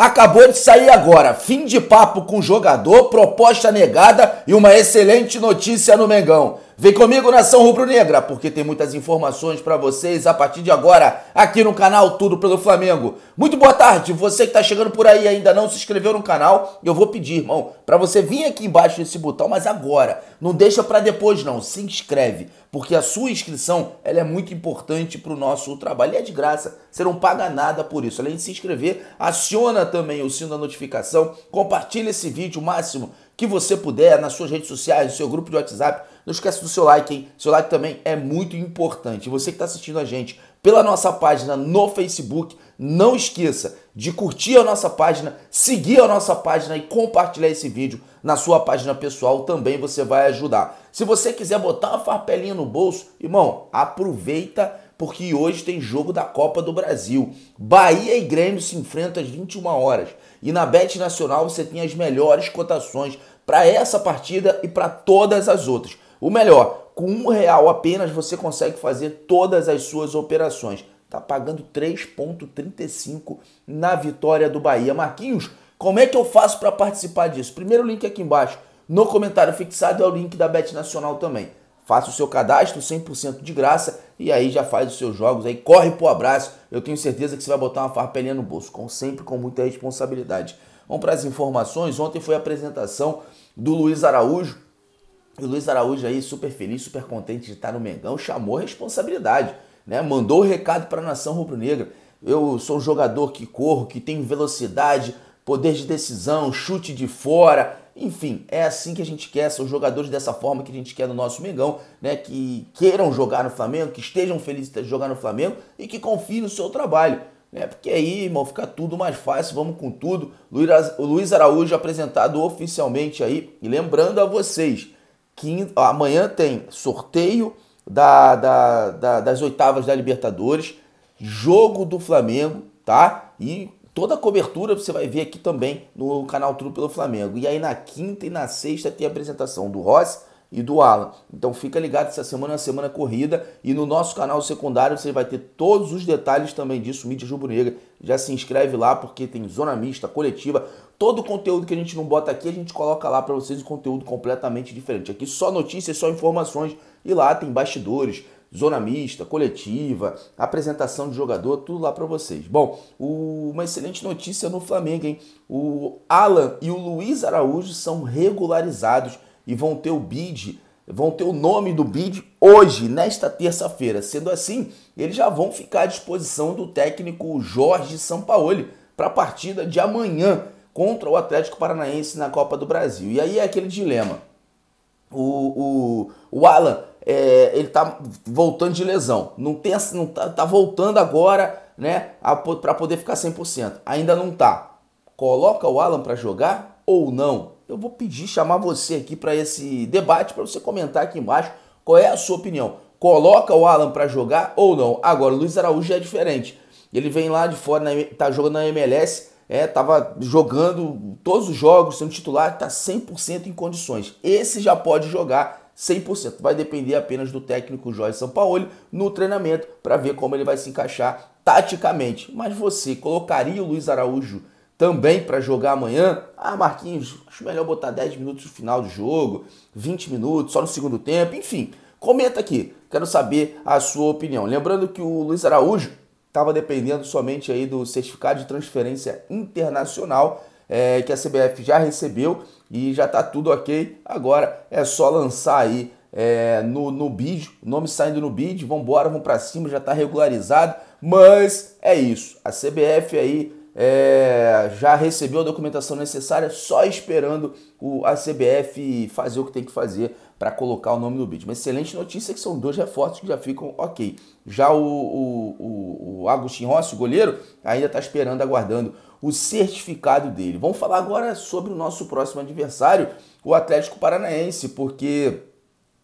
Acabou de sair agora, fim de papo com jogador, proposta negada e uma excelente notícia no Mengão. Vem comigo, Nação Rubro-Negra, porque tem muitas informações para vocês a partir de agora, aqui no canal Tudo pelo Flamengo. Muito boa tarde, você que está chegando por aí e ainda não se inscreveu no canal, eu vou pedir, irmão, para você vir aqui embaixo nesse botão, mas agora, não deixa para depois não, se inscreve, porque a sua inscrição ela é muito importante para o nosso trabalho e é de graça, você não paga nada por isso. Além de se inscrever, aciona também o sino da notificação, compartilha esse vídeo o máximo que você puder nas suas redes sociais, no seu grupo de WhatsApp, não esquece do seu like, hein? Seu like também é muito importante. você que está assistindo a gente pela nossa página no Facebook, não esqueça de curtir a nossa página, seguir a nossa página e compartilhar esse vídeo na sua página pessoal também você vai ajudar. Se você quiser botar uma farpelinha no bolso, irmão, aproveita porque hoje tem jogo da Copa do Brasil. Bahia e Grêmio se enfrentam às 21 horas. E na Bet Nacional você tem as melhores cotações para essa partida e para todas as outras. O melhor, com um real apenas você consegue fazer todas as suas operações. Tá pagando 3,35 na vitória do Bahia. Marquinhos, como é que eu faço para participar disso? Primeiro link aqui embaixo. No comentário fixado é o link da Bet Nacional também. Faça o seu cadastro 100% de graça e aí já faz os seus jogos. Aí corre pro abraço. Eu tenho certeza que você vai botar uma farpelinha no bolso, com sempre com muita responsabilidade. Vamos para as informações. Ontem foi a apresentação do Luiz Araújo, e o Luiz Araújo aí, super feliz, super contente de estar no Mengão, chamou a responsabilidade, né? Mandou o recado para a nação rubro-negra. Eu sou um jogador que corro, que tenho velocidade, poder de decisão, chute de fora, enfim, é assim que a gente quer, são jogadores dessa forma que a gente quer no nosso Mengão, né? Que queiram jogar no Flamengo, que estejam felizes de jogar no Flamengo e que confiem no seu trabalho. Né? Porque aí, irmão, fica tudo mais fácil, vamos com tudo. O Luiz Araújo apresentado oficialmente aí. E lembrando a vocês, Quinta, amanhã tem sorteio da, da, da, das oitavas da Libertadores, jogo do Flamengo, tá? E toda a cobertura você vai ver aqui também no canal Tudo pelo Flamengo. E aí na quinta e na sexta tem a apresentação do Rossi e do Alan. Então fica ligado, essa semana é uma semana corrida e no nosso canal secundário você vai ter todos os detalhes também disso, Mídia Rubro Negra. Já se inscreve lá porque tem zona mista, coletiva, todo o conteúdo que a gente não bota aqui, a gente coloca lá para vocês um conteúdo completamente diferente. Aqui só notícias, só informações e lá tem bastidores, zona mista, coletiva, apresentação de jogador, tudo lá para vocês. Bom, o... uma excelente notícia no Flamengo, hein? O Alan e o Luiz Araújo são regularizados e vão ter o bid, vão ter o nome do bid hoje, nesta terça-feira. Sendo assim, eles já vão ficar à disposição do técnico Jorge Sampaoli para a partida de amanhã contra o Atlético Paranaense na Copa do Brasil. E aí é aquele dilema. O, o, o Alan, é, ele tá voltando de lesão. Não tem, não tá, tá voltando agora, né, para poder ficar 100%. Ainda não tá. Coloca o Alan para jogar ou não? eu vou pedir, chamar você aqui para esse debate, para você comentar aqui embaixo qual é a sua opinião. Coloca o Alan para jogar ou não? Agora, o Luiz Araújo é diferente. Ele vem lá de fora, na, tá jogando na MLS, é, tava jogando todos os jogos, sendo titular, tá 100% em condições. Esse já pode jogar 100%. Vai depender apenas do técnico Jorge Sampaoli no treinamento para ver como ele vai se encaixar taticamente. Mas você colocaria o Luiz Araújo também para jogar amanhã. Ah, Marquinhos, acho melhor botar 10 minutos no final do jogo, 20 minutos, só no segundo tempo, enfim. Comenta aqui, quero saber a sua opinião. Lembrando que o Luiz Araújo estava dependendo somente aí do certificado de transferência internacional é, que a CBF já recebeu e já está tudo ok. Agora é só lançar aí é, no, no bid, o nome saindo no bid, embora, vamos para cima, já está regularizado. Mas é isso, a CBF aí é, já recebeu a documentação necessária, só esperando o, a CBF fazer o que tem que fazer para colocar o nome no bid. Uma excelente notícia que são dois reforços que já ficam ok. Já o, o, o Agostinho Rossi, o goleiro, ainda está esperando, aguardando o certificado dele. Vamos falar agora sobre o nosso próximo adversário, o Atlético Paranaense, porque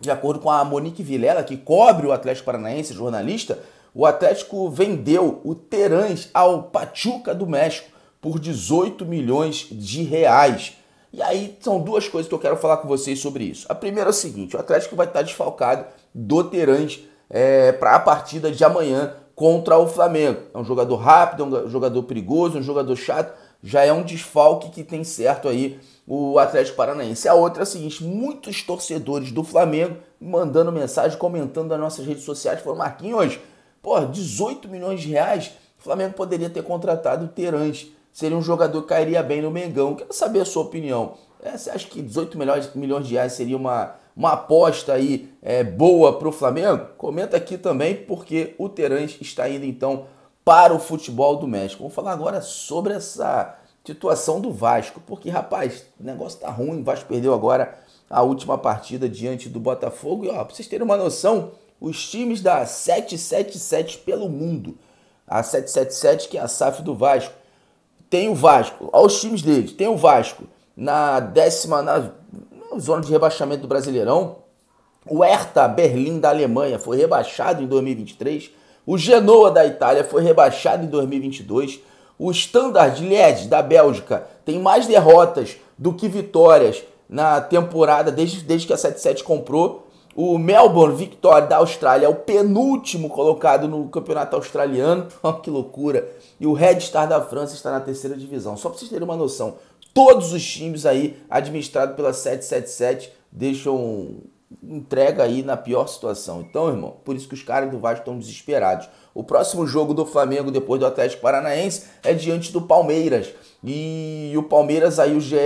de acordo com a Monique Vilela, que cobre o Atlético Paranaense, jornalista, o Atlético vendeu o Terãs ao Pachuca do México por 18 milhões de reais. E aí são duas coisas que eu quero falar com vocês sobre isso. A primeira é o seguinte: o Atlético vai estar desfalcado do Terãs é, para a partida de amanhã contra o Flamengo. É um jogador rápido, é um jogador perigoso, é um jogador chato. Já é um desfalque que tem certo aí o Atlético Paranaense. A outra é a seguinte: muitos torcedores do Flamengo mandando mensagem, comentando nas nossas redes sociais, falando: Marquinhos, Pô, 18 milhões de reais, o Flamengo poderia ter contratado o Terãs. Seria um jogador que cairia bem no Mengão. Quero saber a sua opinião. É, você acha que 18 milhões, milhões de reais seria uma, uma aposta aí é, boa para o Flamengo? Comenta aqui também, porque o Terãs está indo então para o futebol do México. Vamos falar agora sobre essa situação do Vasco, porque rapaz, o negócio tá ruim. O Vasco perdeu agora a última partida diante do Botafogo. E ó, para vocês terem uma noção, os times da 777 pelo mundo. A 777 que é a SAF do Vasco. Tem o Vasco, olha os times deles. Tem o Vasco na décima, na, zona de rebaixamento do Brasileirão. O Hertha Berlim da Alemanha foi rebaixado em 2023. O Genoa da Itália foi rebaixado em 2022. O Standard Liège da Bélgica tem mais derrotas do que vitórias na temporada desde, desde que a 77 comprou o Melbourne Victory da Austrália é o penúltimo colocado no campeonato australiano. Oh, que loucura! E o Red Star da França está na terceira divisão. Só para vocês terem uma noção, todos os times aí administrados pela 777 deixam entrega aí na pior situação. Então, irmão, por isso que os caras do Vasco estão desesperados. O próximo jogo do Flamengo depois do Atlético Paranaense é diante do Palmeiras. E o Palmeiras aí o GE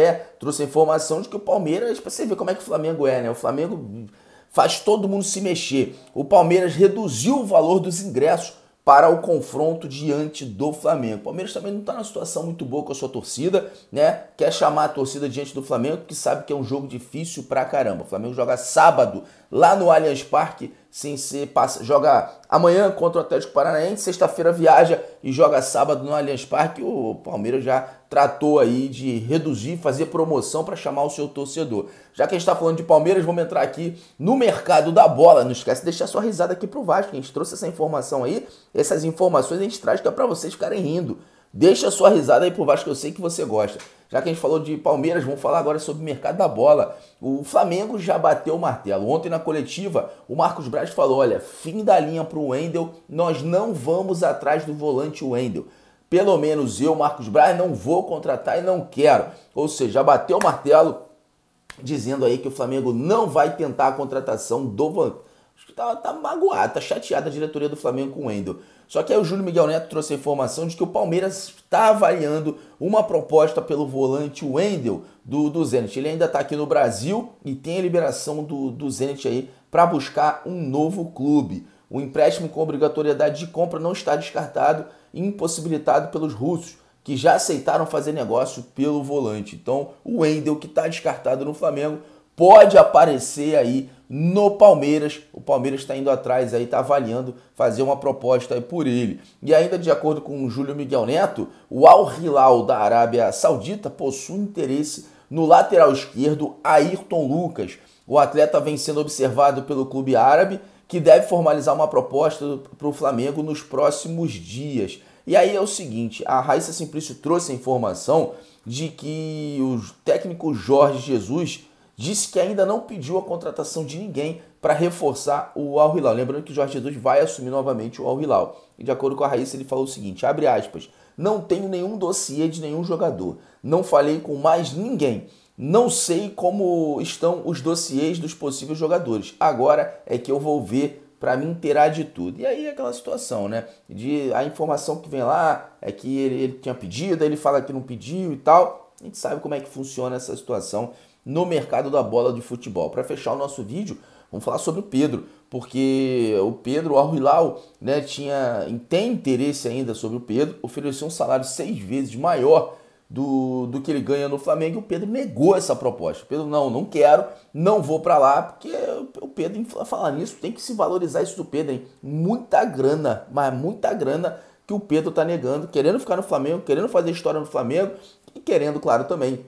trouxe a informação de que o Palmeiras, para você ver como é que o Flamengo é, né? O Flamengo faz todo mundo se mexer. O Palmeiras reduziu o valor dos ingressos para o confronto diante do Flamengo. O Palmeiras também não está numa situação muito boa com a sua torcida, né? Quer chamar a torcida diante do Flamengo, que sabe que é um jogo difícil pra caramba. O Flamengo joga sábado lá no Allianz Parque. Sim, se passa, joga amanhã contra o Atlético Paranaense, sexta-feira viaja e joga sábado no Allianz Parque. O Palmeiras já tratou aí de reduzir, fazer promoção para chamar o seu torcedor. Já que a gente está falando de Palmeiras, vamos entrar aqui no mercado da bola. Não esquece de deixar sua risada aqui pro Vasco. A gente trouxe essa informação aí, essas informações a gente traz é para vocês ficarem rindo. Deixa a sua risada aí por baixo que eu sei que você gosta. Já que a gente falou de Palmeiras, vamos falar agora sobre o mercado da bola. O Flamengo já bateu o martelo. Ontem na coletiva, o Marcos Braz falou: olha, fim da linha para o Wendel, nós não vamos atrás do volante Wendel. Pelo menos eu, Marcos Braz, não vou contratar e não quero. Ou seja, já bateu o martelo, dizendo aí que o Flamengo não vai tentar a contratação do volante. Acho que tá, tá magoado, tá chateada a diretoria do Flamengo com o Wendel. Só que aí o Júlio Miguel Neto trouxe a informação de que o Palmeiras está avaliando uma proposta pelo volante Wendel do, do Zenit. Ele ainda está aqui no Brasil e tem a liberação do, do Zenit aí para buscar um novo clube. O empréstimo com obrigatoriedade de compra não está descartado e impossibilitado pelos russos, que já aceitaram fazer negócio pelo volante. Então, o Wendel, que está descartado no Flamengo, pode aparecer aí no Palmeiras. O Palmeiras está indo atrás aí, está avaliando fazer uma proposta aí por ele. E ainda de acordo com o Júlio Miguel Neto, o Al Hilal da Arábia Saudita possui interesse no lateral esquerdo Ayrton Lucas. O atleta vem sendo observado pelo clube árabe, que deve formalizar uma proposta para o Flamengo nos próximos dias. E aí é o seguinte, a Raíssa Simplício trouxe a informação de que o técnico Jorge Jesus disse que ainda não pediu a contratação de ninguém para reforçar o Al Hilal. Lembrando que Jorge Jesus vai assumir novamente o Al Hilal. E de acordo com a Raíssa, ele falou o seguinte: abre aspas, não tenho nenhum dossiê de nenhum jogador, não falei com mais ninguém. Não sei como estão os dossiês dos possíveis jogadores. Agora é que eu vou ver para me inteirar de tudo. E aí é aquela situação, né? De a informação que vem lá é que ele, ele tinha pedido, ele fala que não pediu e tal. A gente sabe como é que funciona essa situação no mercado da bola de futebol. Para fechar o nosso vídeo, vamos falar sobre o Pedro, porque o Pedro, o Al-Hilal, né, tinha, tem interesse ainda sobre o Pedro, ofereceu um salário seis vezes maior do, do que ele ganha no Flamengo e o Pedro negou essa proposta. O Pedro, não, não quero, não vou para lá, porque o Pedro, falar nisso, tem que se valorizar isso do Pedro, hein? Muita grana, mas muita grana que o Pedro tá negando, querendo ficar no Flamengo, querendo fazer história no Flamengo e querendo, claro, também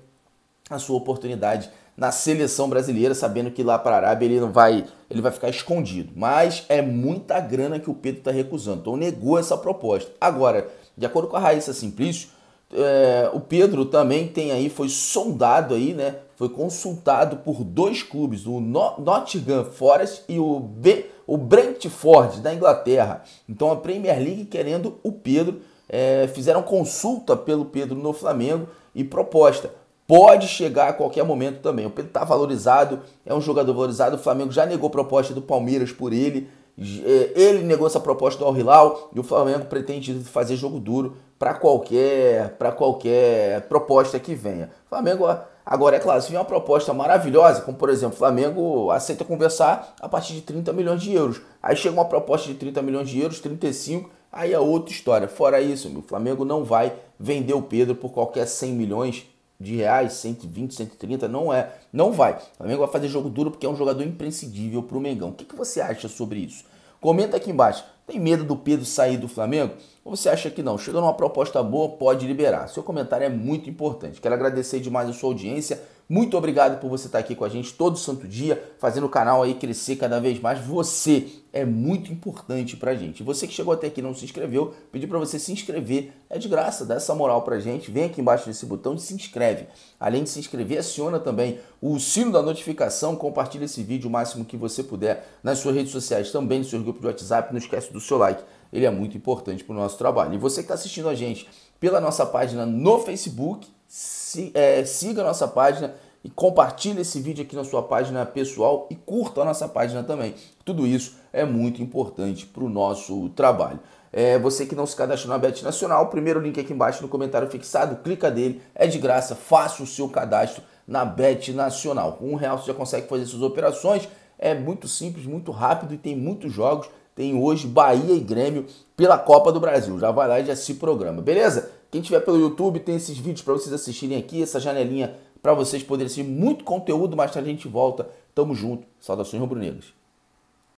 a sua oportunidade na seleção brasileira, sabendo que lá para a Arábia ele não vai, ele vai ficar escondido. Mas é muita grana que o Pedro está recusando. Então negou essa proposta. Agora, de acordo com a Raíssa Simplício, é, o Pedro também tem aí, foi sondado aí, né? Foi consultado por dois clubes, o Nottingham Forest e o, B, o Brentford da Inglaterra. Então a Premier League querendo o Pedro, é, fizeram consulta pelo Pedro no Flamengo e proposta pode chegar a qualquer momento também. O Pedro está valorizado, é um jogador valorizado. O Flamengo já negou proposta do Palmeiras por ele. É, ele negou essa proposta do Al Hilal e o Flamengo pretende fazer jogo duro para qualquer para qualquer proposta que venha. O Flamengo agora é claro, se vier uma proposta maravilhosa, como por exemplo, o Flamengo aceita conversar a partir de 30 milhões de euros. Aí chega uma proposta de 30 milhões de euros, 35, aí é outra história. Fora isso, o Flamengo não vai vender o Pedro por qualquer 100 milhões de reais, 120, 130, não é, não vai. O Flamengo vai fazer jogo duro porque é um jogador imprescindível para o Mengão. O que, que você acha sobre isso? Comenta aqui embaixo. Tem medo do Pedro sair do Flamengo? Ou você acha que não? Chegando uma proposta boa, pode liberar. Seu comentário é muito importante. Quero agradecer demais a sua audiência. Muito obrigado por você estar aqui com a gente todo santo dia, fazendo o canal aí crescer cada vez mais. Você é muito importante pra gente. Você que chegou até aqui e não se inscreveu, pedi para você se inscrever. É de graça, dá essa moral pra gente. Vem aqui embaixo desse botão e se inscreve. Além de se inscrever, aciona também o sino da notificação, compartilha esse vídeo o máximo que você puder nas suas redes sociais, também nos seus grupos de WhatsApp. Não esquece do seu like. Ele é muito importante para o nosso trabalho. E você que está assistindo a gente pela nossa página no Facebook, é, siga a nossa página e compartilhe esse vídeo aqui na sua página pessoal e curta a nossa página também. Tudo isso é muito importante para o nosso trabalho. É, você que não se cadastrou na Bet Nacional, primeiro link aqui embaixo no comentário fixado, clica dele, é de graça, faça o seu cadastro na Bet Nacional. Com um real você já consegue fazer suas operações, é muito simples, muito rápido e tem muitos jogos. Tem hoje Bahia e Grêmio pela Copa do Brasil. Já vai lá e já se programa, beleza? Quem tiver pelo YouTube tem esses vídeos para vocês assistirem aqui, essa janelinha para vocês poderem assistir muito conteúdo, mais tarde a gente volta. Tamo junto. Saudações rubro-negras.